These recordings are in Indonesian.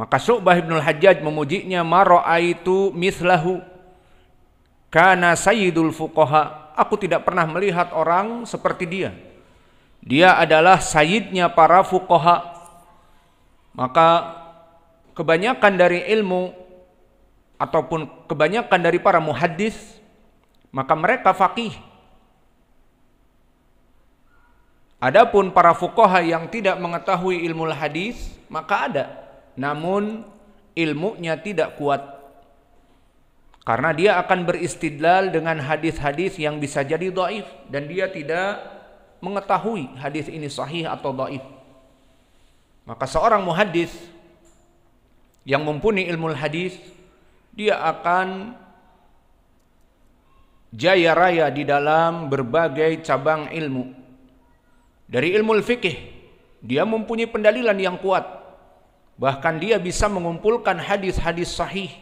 Maka Su'bah bin al-Hajjaj memujinya mara'aitu mislahu kana sayyidul fuqaha. Aku tidak pernah melihat orang seperti dia. Dia adalah sayyidnya para fuqaha. Maka kebanyakan dari ilmu ataupun kebanyakan dari para muhaddis maka mereka faqih. Adapun para fuqaha yang tidak mengetahui ilmu hadis maka ada namun ilmunya tidak kuat karena dia akan beristidlal dengan hadis-hadis yang bisa jadi dhaif dan dia tidak mengetahui hadis ini sahih atau dhaif maka seorang muhadis yang mumpuni ilmu hadis dia akan jaya raya di dalam berbagai cabang ilmu dari ilmu fikih dia mempunyai pendalilan yang kuat Bahkan dia bisa mengumpulkan hadis-hadis sahih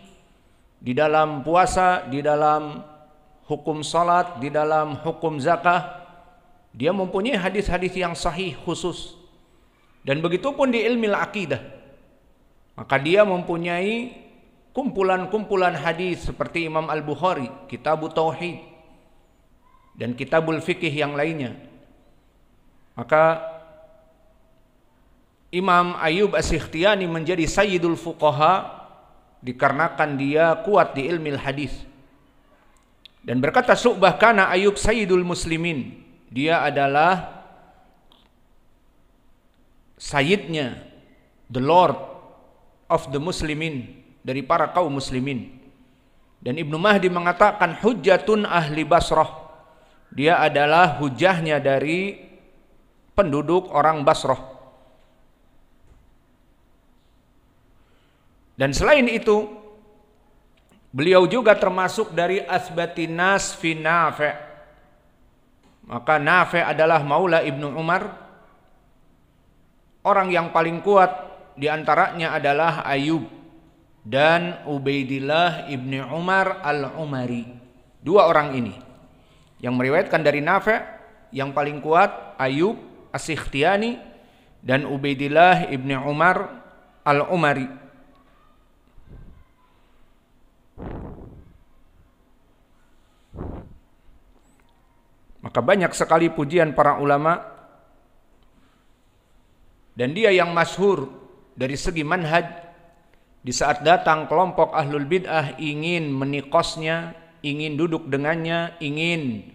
di dalam puasa, di dalam hukum salat, di dalam hukum zakah. Dia mempunyai hadis-hadis yang sahih khusus. Dan begitu pun di ilmu akidah. Maka dia mempunyai kumpulan-kumpulan hadis seperti Imam Al-Bukhari, Kitab Tauhid dan Kitabul Fikih yang lainnya. Maka Imam Ayub As-Sikhtiyani menjadi Sayyidul Fuqaha dikarenakan dia kuat di ilmu hadis. Dan berkata Su'bah kana Ayub Sayyidul Muslimin. Dia adalah Sayyidnya, the Lord of the Muslimin dari para kaum muslimin. Dan Ibnu Mahdi mengatakan hujatun ahli Basrah. Dia adalah hujahnya dari penduduk orang Basrah. Dan selain itu, beliau juga termasuk dari asbatinas fi nafe'. Maka Nafe adalah Maula Ibnu Umar. Orang yang paling kuat di antaranya adalah Ayub dan Ubaidillah ibnu Umar Al-Umari. Dua orang ini. Yang meriwayatkan dari Nafe yang paling kuat Ayub as dan Ubaidillah Ibni Umar Al-Umari. Maka banyak sekali pujian para ulama dan dia yang masyhur dari segi manhaj di saat datang kelompok ahlul bid'ah ingin menikosnya, ingin duduk dengannya, ingin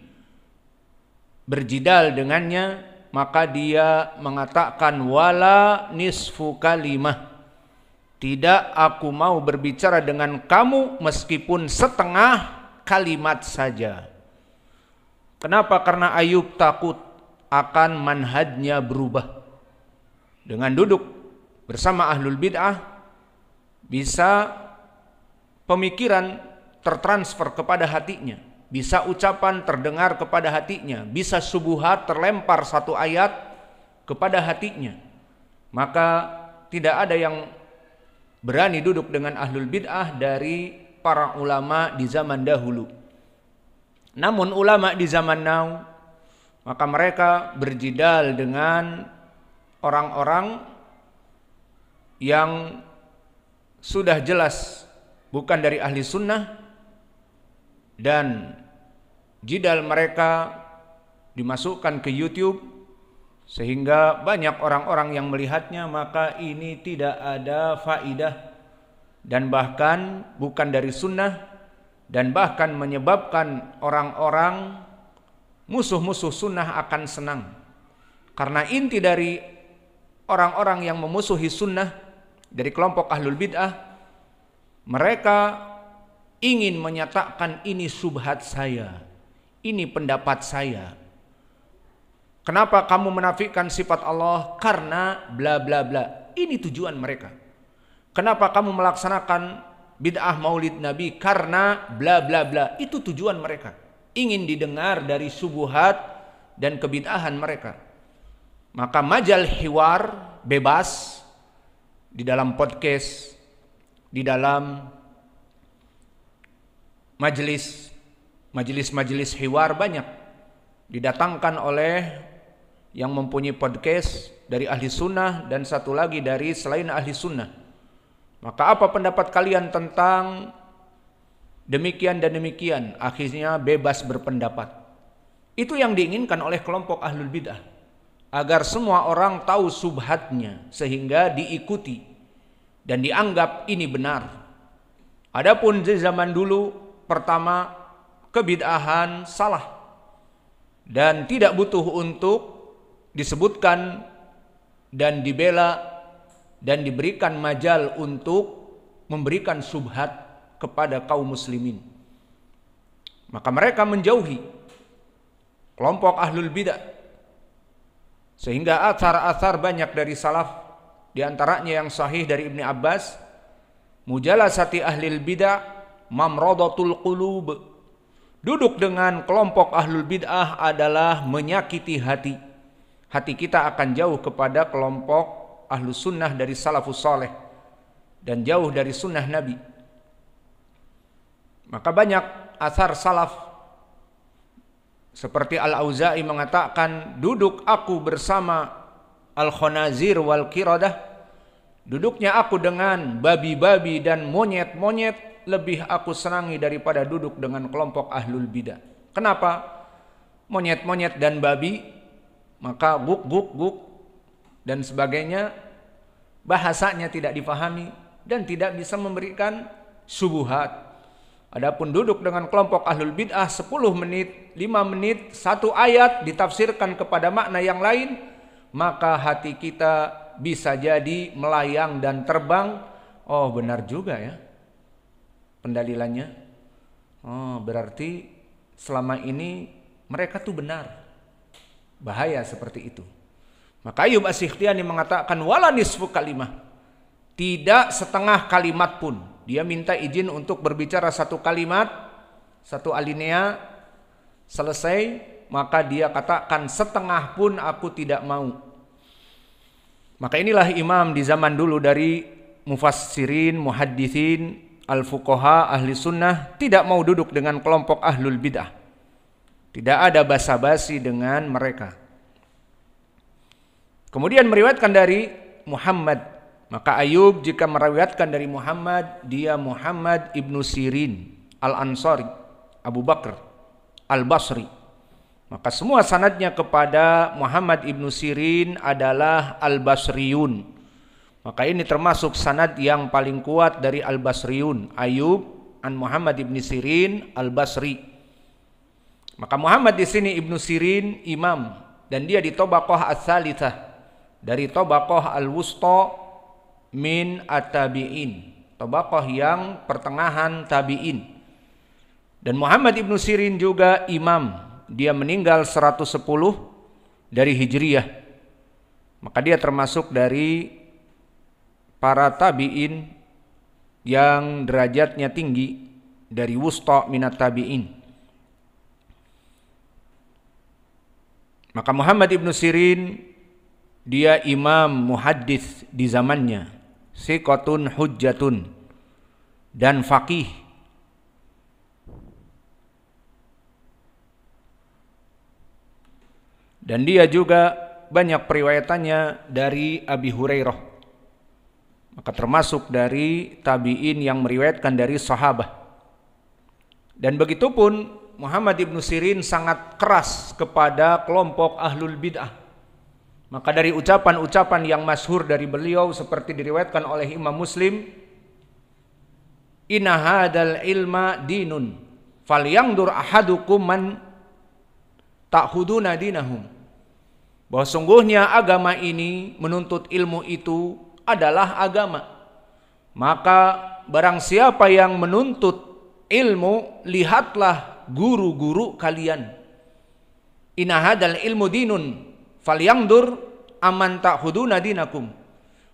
berjidal dengannya, maka dia mengatakan wala nisfu kalimah. Tidak aku mau berbicara dengan kamu meskipun setengah kalimat saja. Kenapa? Karena Ayub takut akan manhajnya berubah. Dengan duduk bersama ahlul bid'ah bisa pemikiran tertransfer kepada hatinya, bisa ucapan terdengar kepada hatinya, bisa subuhat terlempar satu ayat kepada hatinya. Maka tidak ada yang berani duduk dengan ahlul bid'ah dari para ulama di zaman dahulu namun ulama di zaman now maka mereka berjidal dengan orang-orang yang sudah jelas bukan dari ahli sunnah dan jidal mereka dimasukkan ke YouTube sehingga banyak orang-orang yang melihatnya maka ini tidak ada faidah dan bahkan bukan dari sunnah dan bahkan menyebabkan orang-orang musuh-musuh sunnah akan senang. Karena inti dari orang-orang yang memusuhi sunnah dari kelompok ahlul bid'ah, mereka ingin menyatakan ini subhat saya, ini pendapat saya. Kenapa kamu menafikan sifat Allah? Karena bla bla bla. Ini tujuan mereka. Kenapa kamu melaksanakan bid'ah maulid nabi karena bla bla bla itu tujuan mereka ingin didengar dari subuhat dan kebid'ahan mereka maka majal hiwar bebas di dalam podcast di dalam majelis majelis-majelis hiwar banyak didatangkan oleh yang mempunyai podcast dari ahli sunnah dan satu lagi dari selain ahli sunnah maka apa pendapat kalian tentang demikian dan demikian? Akhirnya bebas berpendapat. Itu yang diinginkan oleh kelompok ahlul bidah. Agar semua orang tahu subhatnya sehingga diikuti dan dianggap ini benar. Adapun di zaman dulu pertama kebid'ahan salah dan tidak butuh untuk disebutkan dan dibela dan diberikan majal untuk memberikan subhat kepada kaum muslimin. Maka mereka menjauhi kelompok ahlul bidah. Sehingga asar-asar banyak dari salaf di antaranya yang sahih dari Ibni Abbas mujalasati ahlil bidah mamradatul qulub duduk dengan kelompok ahlul bidah adalah menyakiti hati hati kita akan jauh kepada kelompok ahlu sunnah dari salafus soleh dan jauh dari sunnah Nabi. Maka banyak asar salaf seperti Al-Auza'i mengatakan duduk aku bersama Al-Khonazir wal Kiradah duduknya aku dengan babi-babi dan monyet-monyet lebih aku senangi daripada duduk dengan kelompok ahlul bidah. Kenapa? Monyet-monyet dan babi maka guk guk guk dan sebagainya bahasanya tidak dipahami dan tidak bisa memberikan subuhat. Adapun duduk dengan kelompok ahlul bid'ah 10 menit, 5 menit, satu ayat ditafsirkan kepada makna yang lain, maka hati kita bisa jadi melayang dan terbang. Oh, benar juga ya. Pendalilannya. Oh, berarti selama ini mereka tuh benar. Bahaya seperti itu. Maka Ayub Asyikhtiani mengatakan wala nisfu kalimah. Tidak setengah kalimat pun. Dia minta izin untuk berbicara satu kalimat, satu alinea, selesai, maka dia katakan setengah pun aku tidak mau. Maka inilah imam di zaman dulu dari mufassirin, muhadithin, al-fuqaha, ahli sunnah tidak mau duduk dengan kelompok ahlul bidah. Tidak ada basa-basi dengan mereka. Kemudian meriwayatkan dari Muhammad. Maka Ayub jika meriwayatkan dari Muhammad, dia Muhammad ibnu Sirin al-Ansari, Abu Bakr, al-Basri. Maka semua sanadnya kepada Muhammad ibnu Sirin adalah al-Basriun. Maka ini termasuk sanad yang paling kuat dari al-Basriun, Ayub an Muhammad ibnu Sirin al-Basri. Maka Muhammad di sini Ibnu Sirin imam dan dia di Tobaqah as-Salithah, dari Tobakoh al wusto min at-tabi'in yang pertengahan tabi'in dan Muhammad Ibnu Sirin juga imam dia meninggal 110 dari Hijriyah maka dia termasuk dari para tabi'in yang derajatnya tinggi dari wusta minat tabi'in Maka Muhammad Ibnu Sirin dia imam muhaddis di zamannya sikotun hujjatun dan faqih dan dia juga banyak periwayatannya dari Abi Hurairah maka termasuk dari tabi'in yang meriwayatkan dari sahabah dan begitupun Muhammad ibnu Sirin sangat keras kepada kelompok ahlul bid'ah maka dari ucapan-ucapan yang masyhur dari beliau seperti diriwayatkan oleh Imam Muslim, "Inna hadal ilma dinun, falyangdur ahadukum man ta'khuduna dinahum." Bahwa sungguhnya agama ini menuntut ilmu itu adalah agama. Maka barang siapa yang menuntut ilmu, lihatlah guru-guru kalian. Inna hadal ilmu dinun, Falyangdur aman ta'huduna dinakum.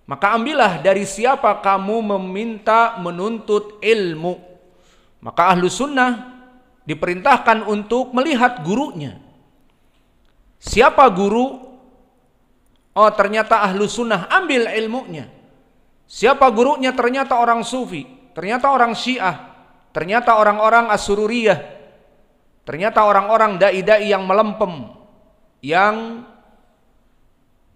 Maka ambillah dari siapa kamu meminta menuntut ilmu. Maka ahlu sunnah diperintahkan untuk melihat gurunya. Siapa guru? Oh ternyata ahlu sunnah ambil ilmunya. Siapa gurunya? Ternyata orang sufi, ternyata orang syiah, ternyata orang-orang asururiyah, ternyata orang-orang da'i-da'i yang melempem, yang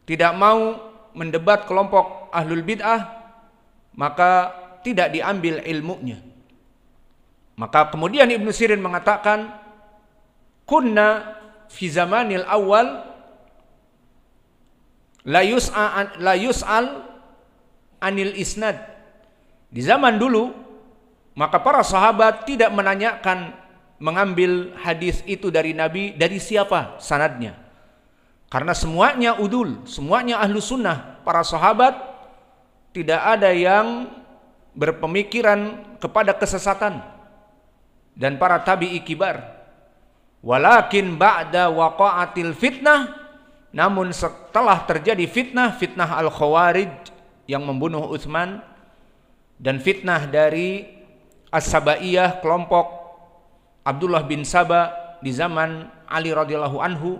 tidak mau mendebat kelompok ahlul bid'ah, maka tidak diambil ilmunya. Maka kemudian Ibnu Sirin mengatakan, "Kunna fi zamanil awal la yus'al yus anil isnad." Di zaman dulu, maka para sahabat tidak menanyakan mengambil hadis itu dari Nabi dari siapa sanadnya. Karena semuanya udul, semuanya ahlu sunnah, para sahabat tidak ada yang berpemikiran kepada kesesatan dan para tabi'i kibar. Walakin ba'da waqa'atil fitnah namun setelah terjadi fitnah, fitnah Al-Khawarij yang membunuh Uthman dan fitnah dari As-Sabaiyah kelompok Abdullah bin Sabah di zaman Ali radhiyallahu anhu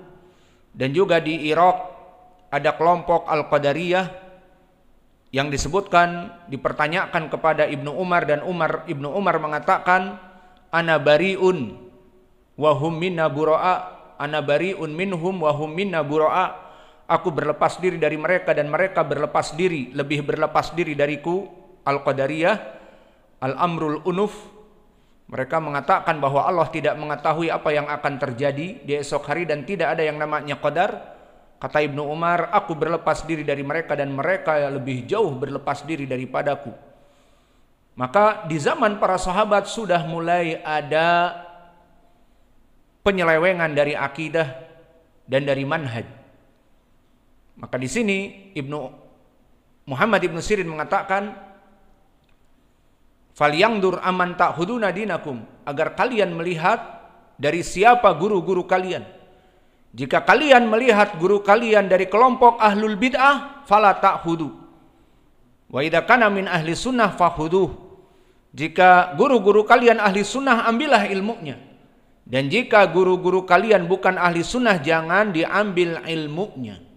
dan juga di Irak ada kelompok Al-Qadariyah yang disebutkan dipertanyakan kepada Ibnu Umar dan Umar Ibnu Umar mengatakan ana bariun wa hum minna buraa ana bariun minhum wa hum minna buraa aku berlepas diri dari mereka dan mereka berlepas diri lebih berlepas diri dariku Al-Qadariyah Al-Amrul Unuf mereka mengatakan bahwa Allah tidak mengetahui apa yang akan terjadi di esok hari dan tidak ada yang namanya qadar. Kata Ibnu Umar, aku berlepas diri dari mereka dan mereka lebih jauh berlepas diri daripadaku. Maka di zaman para sahabat sudah mulai ada penyelewengan dari akidah dan dari manhaj. Maka di sini Ibnu Muhammad Ibnu Sirin mengatakan Falyangdur aman ta'huduna dinakum. Agar kalian melihat dari siapa guru-guru kalian. Jika kalian melihat guru kalian dari kelompok ahlul bid'ah, fala ta'hudu. Wa idha kana min ahli sunnah fahuduh. Jika guru-guru kalian ahli sunnah, ambillah ilmunya. Dan jika guru-guru kalian bukan ahli sunnah, jangan diambil ilmunya.